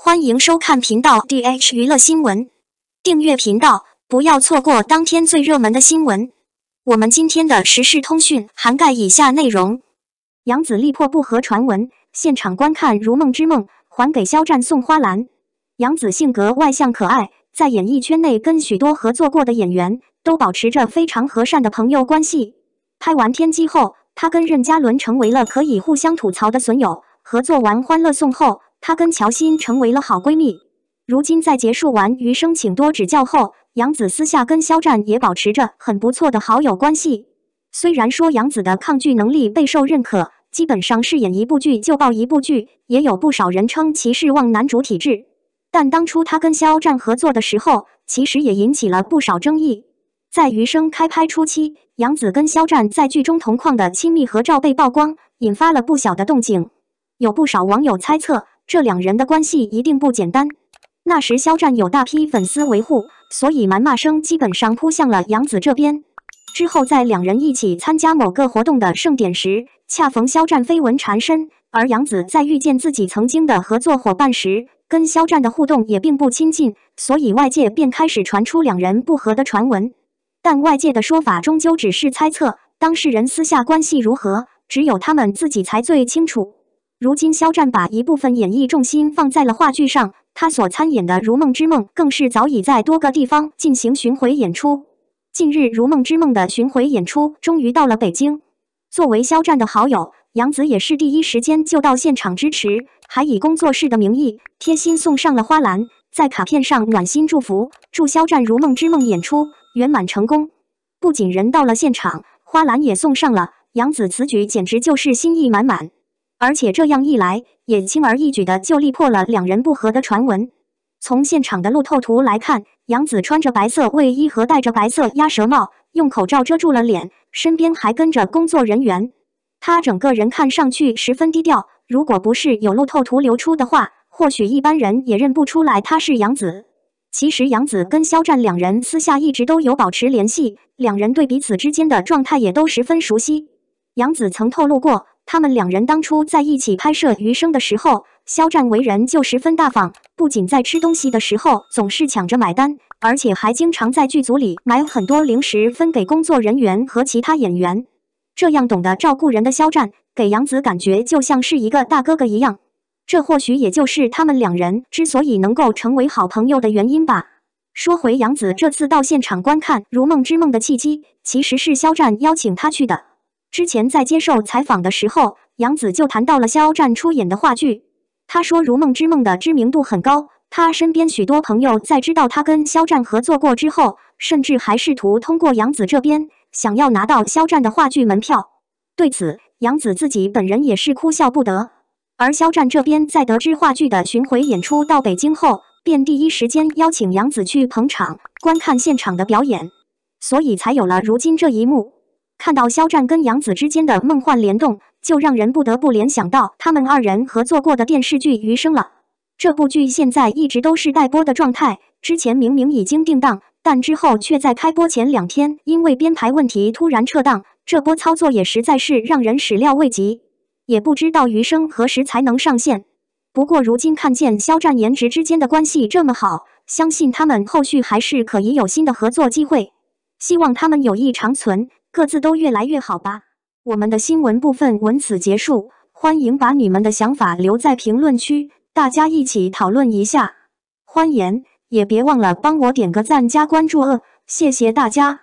欢迎收看频道 DH 娱乐新闻，订阅频道不要错过当天最热门的新闻。我们今天的时事通讯涵盖以下内容：杨紫力破不和传闻，现场观看《如梦之梦》，还给肖战送花篮。杨紫性格外向可爱，在演艺圈内跟许多合作过的演员都保持着非常和善的朋友关系。拍完《天机》后，他跟任嘉伦成为了可以互相吐槽的损友。合作完《欢乐颂》后。她跟乔欣成为了好闺蜜。如今在结束完《余生，请多指教》后，杨子私下跟肖战也保持着很不错的好友关系。虽然说杨子的抗拒能力备受认可，基本上饰演一部剧就爆一部剧，也有不少人称其是旺男主体质。但当初他跟肖战合作的时候，其实也引起了不少争议。在《余生》开拍初期，杨子跟肖战在剧中同框的亲密合照被曝光，引发了不小的动静。有不少网友猜测。这两人的关系一定不简单。那时肖战有大批粉丝维护，所以谩骂声基本上扑向了杨紫这边。之后在两人一起参加某个活动的盛典时，恰逢肖战绯闻缠身，而杨紫在遇见自己曾经的合作伙伴时，跟肖战的互动也并不亲近，所以外界便开始传出两人不和的传闻。但外界的说法终究只是猜测，当事人私下关系如何，只有他们自己才最清楚。如今，肖战把一部分演艺重心放在了话剧上。他所参演的《如梦之梦》更是早已在多个地方进行巡回演出。近日，《如梦之梦》的巡回演出终于到了北京。作为肖战的好友，杨紫也是第一时间就到现场支持，还以工作室的名义贴心送上了花篮，在卡片上暖心祝福，祝肖战《如梦之梦》演出圆满成功。不仅人到了现场，花篮也送上了。杨紫此举简直就是心意满满。而且这样一来，也轻而易举的就力破了两人不和的传闻。从现场的路透图来看，杨子穿着白色卫衣和戴着白色鸭舌帽，用口罩遮住了脸，身边还跟着工作人员。他整个人看上去十分低调，如果不是有路透图流出的话，或许一般人也认不出来他是杨子。其实，杨子跟肖战两人私下一直都有保持联系，两人对彼此之间的状态也都十分熟悉。杨子曾透露过。他们两人当初在一起拍摄《余生》的时候，肖战为人就十分大方，不仅在吃东西的时候总是抢着买单，而且还经常在剧组里买很多零食分给工作人员和其他演员。这样懂得照顾人的肖战，给杨紫感觉就像是一个大哥哥一样。这或许也就是他们两人之所以能够成为好朋友的原因吧。说回杨紫这次到现场观看《如梦之梦》的契机，其实是肖战邀请他去的。之前在接受采访的时候，杨紫就谈到了肖战出演的话剧。他说，《如梦之梦》的知名度很高，他身边许多朋友在知道他跟肖战合作过之后，甚至还试图通过杨紫这边想要拿到肖战的话剧门票。对此，杨紫自己本人也是哭笑不得。而肖战这边在得知话剧的巡回演出到北京后，便第一时间邀请杨紫去捧场观看现场的表演，所以才有了如今这一幕。看到肖战跟杨紫之间的梦幻联动，就让人不得不联想到他们二人合作过的电视剧《余生》了。这部剧现在一直都是待播的状态，之前明明已经定档，但之后却在开播前两天因为编排问题突然撤档，这波操作也实在是让人始料未及。也不知道《余生》何时才能上线。不过如今看见肖战颜值之间的关系这么好，相信他们后续还是可以有新的合作机会。希望他们友谊长存。各自都越来越好吧。我们的新闻部分文此结束，欢迎把你们的想法留在评论区，大家一起讨论一下。欢颜也别忘了帮我点个赞加关注哦，谢谢大家。